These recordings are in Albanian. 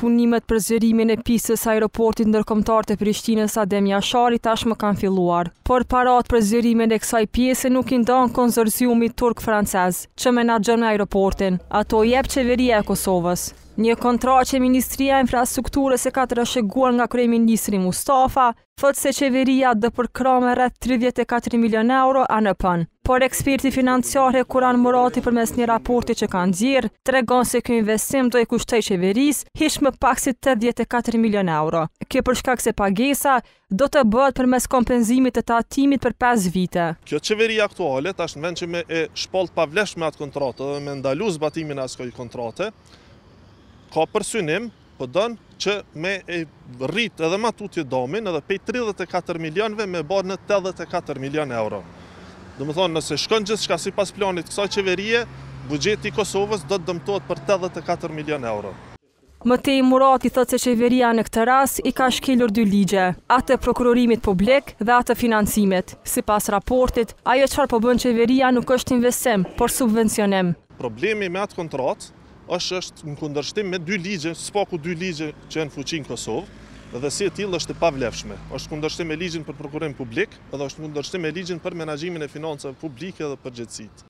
punimet për zërimin e pisës aeroportit ndërkomtar të Prishtinës Adem Jashari tash më kanë filluar. Por parat për zërimin e kësaj pjesë nuk i ndonë konzorziumi turk-francez që menagjën e aeroportin. Ato jep qeveria e Kosovës. Një kontra që Ministria Infrastrukturës e ka të rësheguar nga Krej Ministri Mustafa, thot se qeveria dë përkrome rrët 34 milion euro a në pën. Por ekspirti financiare Kuran Murati për mes një raporti që kanë djirë, tregon se kjo investim do i kushtoj qeveris, hish më pak si 84 milion euro. Kjo përshkak se pagesa do të bëhet për mes kompenzimit të tatimit për 5 vite. Kjo qeveria aktualet ashtë në vend që me e shpalt pavlesh me atë kontratë me ndalu zbatimin asë kjoj kontratë, ka përsynim, pëdon po që me e rritë edhe matutje domin edhe pej 34 milionve me barë në 84 milion euro. Dhe më thonë, nëse shkën gjithë shka si pas planit kësa qeverie, bugjeti i Kosovës do të dëmtojt për 84 milion euro. Mëtej Murat i thëtë se qeveria në këtë ras i ka shkelur dy ligje, atë e prokurorimit publik dhe atë e financimit. Si pas raportit, ajo qëfar përbën po qeveria nuk është investim, por subvencionim. Problemi me atë kontratë është është në kundërshtim me dy ligje, s'po ku dy ligje që janë në fuqinë Kosovë, dhe si e tillë është e pavlefshme. Është kundërshtim me ligjin për prokurim publik, edhe është kundërshtim me ligjin për menaxhimin e financave publike dhe për gjithësit.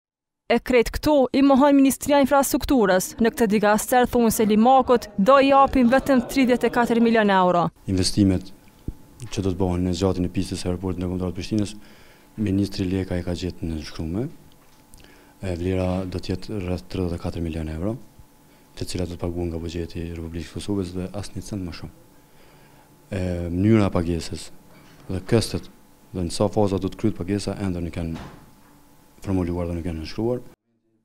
E kret këto i mohon Ministria Infrastrukturës. Në këtë digaster thunë se Limakot do i japin vetëm 34 milion euro. Investimet që do të bëhen në zgjatjen e pistës së aeroportit në Kombëtar të Prishtinës, ministri Leka e ka gjetë në shkrumë. E vlera do të jetë rreth 34 milion euro të cilat do të paguhen nga buxheti i Republikës së Kosovës dhe asnjë një cent më shumë. E mënyra e pagesës dhe kështet dhe në sa faza do të kryhet pagesa ende nuk kanë formuluar dhe nuk kanë shkruar.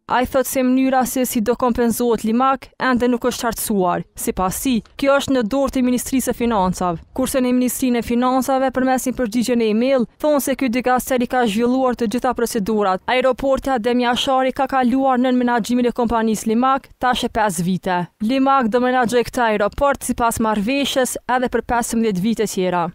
A i thëtë se mënyra se si do kompenzohet limak, ende nuk është qartësuar. Si pasi, kjo është në dorë të Ministrisë e Financave. Kurse në Ministrinë e Financave, përmes një përgjigje në e-mail, thonë se kjo dikasteri ka zhvilluar të gjitha procedurat. Aeroportja Demi Ashari ka kaluar nën menagjimin e kompanisë limak, tashe 5 vite. Limak do menagje këta aeroport si pas marveshes edhe për 15 vite tjera.